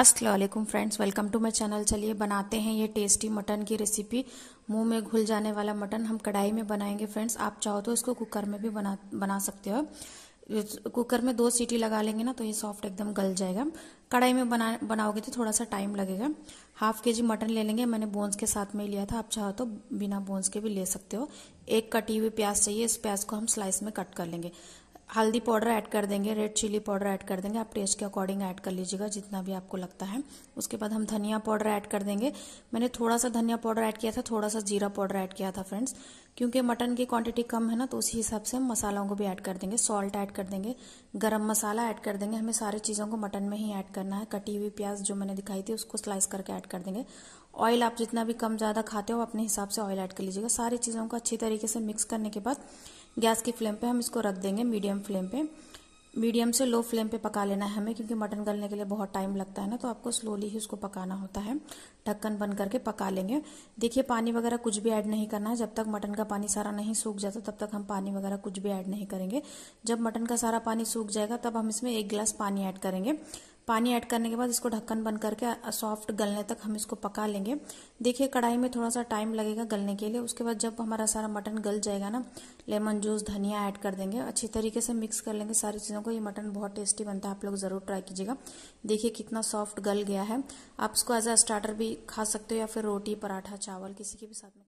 Aslam friends welcome to my channel चलिए बनाते हैं ये टेस्टी मटन की रेसिपी मुंह में घुल जाने वाला मटन हम कढ़ाई में बनाएंगे फ्रेंड्स आप चाहो तो इसको कुकर में भी बना बना सकते हो कुकर में दो सीटी लगा लेंगे ना तो ये सॉफ्ट एकदम गल जाएगा कढ़ाई में बना बनाओगे तो थोड़ा सा टाइम लगेगा हाफ के जी मटन ले लेंगे मैंने बोन्स के साथ में लिया था आप चाहो तो बिना बोन्स के भी ले सकते हो एक कटी हुई प्याज चाहिए इस प्याज को हम स्लाइस में कट कर लेंगे हल्दी पाउडर ऐड कर देंगे रेड चिली पाउडर ऐड कर देंगे आप टेस्ट के अकॉर्डिंग ऐड कर लीजिएगा जितना भी आपको लगता है उसके बाद हम धनिया पाउडर ऐड कर देंगे मैंने थोड़ा सा धनिया पाउडर ऐड किया था थोड़ा सा जीरा पाउडर ऐड किया था फ्रेंड्स क्योंकि मटन की क्वांटिटी कम है ना तो उसी हिसाब से हम मसालों को भी ऐड कर देंगे सॉल्ट ऐड कर देंगे गर्म मसाला ऐड कर देंगे हमें सारी चीज़ों को मटन में ही ऐड करना है कटी हुई प्याज जो मैंने दिखाई थी उसको स्लाइस करके ऐड कर देंगे ऑयल आप जितना भी कम ज़्यादा खाते हो अपने हिसाब से ऑयल ऐड कर लीजिएगा सारी चीज़ों को अच्छी तरीके से मिक्स करने के बाद गैस की फ्लेम पे हम इसको रख देंगे मीडियम फ्लेम पे मीडियम से लो फ्लेम पे पका लेना है हमें क्योंकि मटन गलने के लिए बहुत टाइम लगता है ना तो आपको स्लोली ही उसको पकाना होता है ढक्कन बंद करके पका लेंगे देखिए पानी वगैरह कुछ भी ऐड नहीं करना है जब तक मटन का पानी सारा नहीं सूख जाता तब तक हम पानी वगैरह कुछ भी ऐड नहीं करेंगे जब मटन का सारा पानी सूख जाएगा तब हम इसमें एक गिलास पानी ऐड करेंगे पानी ऐड करने के बाद इसको ढक्कन बंद करके सॉफ्ट गलने तक हम इसको पका लेंगे देखिए कढ़ाई में थोड़ा सा टाइम लगेगा गलने के लिए उसके बाद जब हमारा सारा मटन गल जाएगा ना लेमन जूस धनिया ऐड कर देंगे अच्छी तरीके से मिक्स कर लेंगे सारी चीज़ों को ये मटन बहुत टेस्टी बनता है आप लोग ज़रूर ट्राई कीजिएगा देखिए कितना सॉफ्ट गल गया है आप इसको एज अ स्टार्टर भी खा सकते हो या फिर रोटी पराठा चावल किसी के भी साथ में